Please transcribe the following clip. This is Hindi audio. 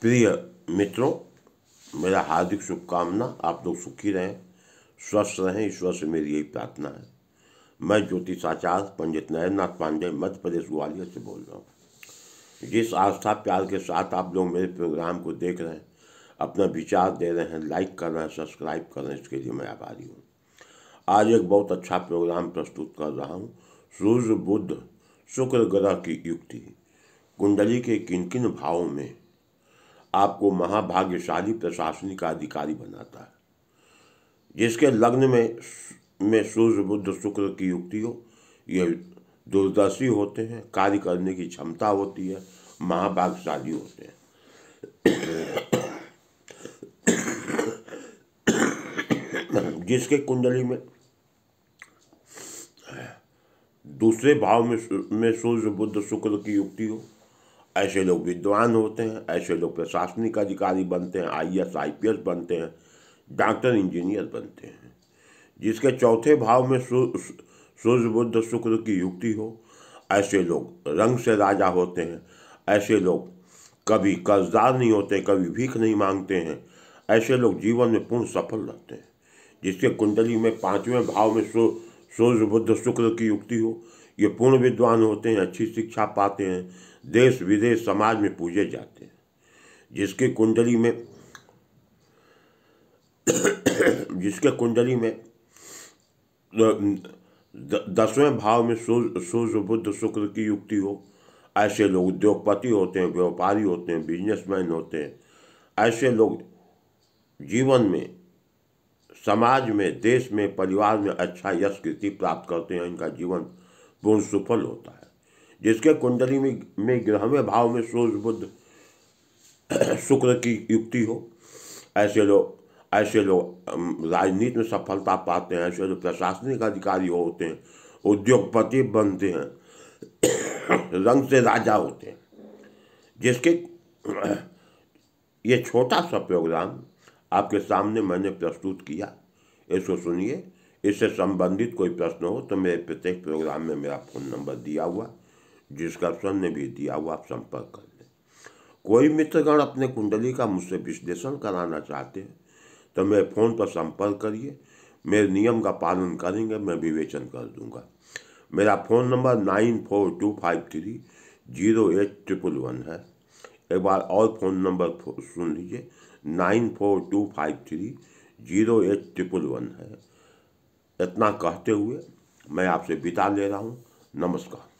प्रिय मित्रों मेरा हार्दिक शुभकामना आप लोग सुखी रहें स्वस्थ रहें ईश्वर से मेरी यही प्रार्थना है मैं ज्योतिष आचार्य पंडित नरेंद्रनाथ पांडे मध्य प्रदेश ग्वालियर से बोल रहा हूँ जिस आस्था प्यार के साथ आप लोग मेरे प्रोग्राम को देख रहे हैं अपना विचार दे रहे हैं लाइक कर रहे हैं सब्सक्राइब कर रहे हैं इसके लिए मैं आभारी हूँ आज एक बहुत अच्छा प्रोग्राम प्रस्तुत कर रहा हूँ सूर्य बुद्ध शुक्र ग्रह की युक्ति कुंडली के किन किन भावों में आपको महाभाग्यशाली प्रशासनिक अधिकारी बनाता है जिसके लग्न में में सूर्य बुद्ध शुक्र की युक्ति हो ये दूरदर्शी होते हैं कार्य करने की क्षमता होती है महाभाग्यशाली होते हैं जिसके कुंडली में दूसरे भाव में में सूर्य बुद्ध शुक्र की युक्ति हो ऐसे लोग विद्वान होते हैं ऐसे लोग प्रशासनिक अधिकारी बनते हैं I S I P S बनते हैं डॉक्टर इंजीनियर बनते हैं जिसके चौथे भाव में सूर्य बुद्ध शुक्र की युक्ति हो ऐसे लोग रंग से राजा होते हैं ऐसे लोग कभी कर्जदार नहीं होते कभी भीख नहीं मांगते हैं ऐसे लोग जीवन में पूर्ण सफल रहते हैं जिसके कुंडली में पाँचवें भाव में सूर्य बुद्ध शुक्र की युक्ति हो ये पूर्ण विद्वान होते हैं अच्छी शिक्षा पाते हैं देश विदेश समाज में पूजे जाते हैं जिसकी कुंडली में जिसके कुंडली में दसवें भाव में सूर्य बुद्ध शुक्र की युक्ति हो ऐसे लोग उद्योगपति होते हैं व्यापारी होते हैं बिजनेसमैन होते हैं ऐसे लोग जीवन में समाज में देश में परिवार में अच्छा यश कीर्ति प्राप्त करते हैं इनका जीवन पूर्ण सुफल होता है जिसके कुंडली में में ग्रहवें भाव में सूर्य बुद्ध शुक्र की युक्ति हो ऐसे लोग ऐसे लोग राजनीति में सफलता पाते हैं ऐसे लोग प्रशासनिक अधिकारी होते हैं उद्योगपति बनते हैं रंग से राजा होते हैं जिसके ये छोटा सा प्रोग्राम आपके सामने मैंने प्रस्तुत किया इसको सुनिए इससे संबंधित कोई प्रश्न हो तो मेरे प्रत्येक प्रोग्राम में मेरा फ़ोन नंबर दिया हुआ जिसका स्वर्ण भी दिया हुआ आप संपर्क कर लें कोई मित्रगण अपने कुंडली का मुझसे विश्लेषण कराना चाहते हैं तो मेरे फ़ोन पर संपर्क करिए मेरे नियम का पालन करेंगे मैं विवेचन कर दूंगा मेरा phone number nine four two five three zero eight triple one है एक बार और फ़ोन नंबर सुन लीजिए nine four two five three zero eight triple one है इतना कहते हुए मैं आपसे बिता ले रहा हूँ नमस्कार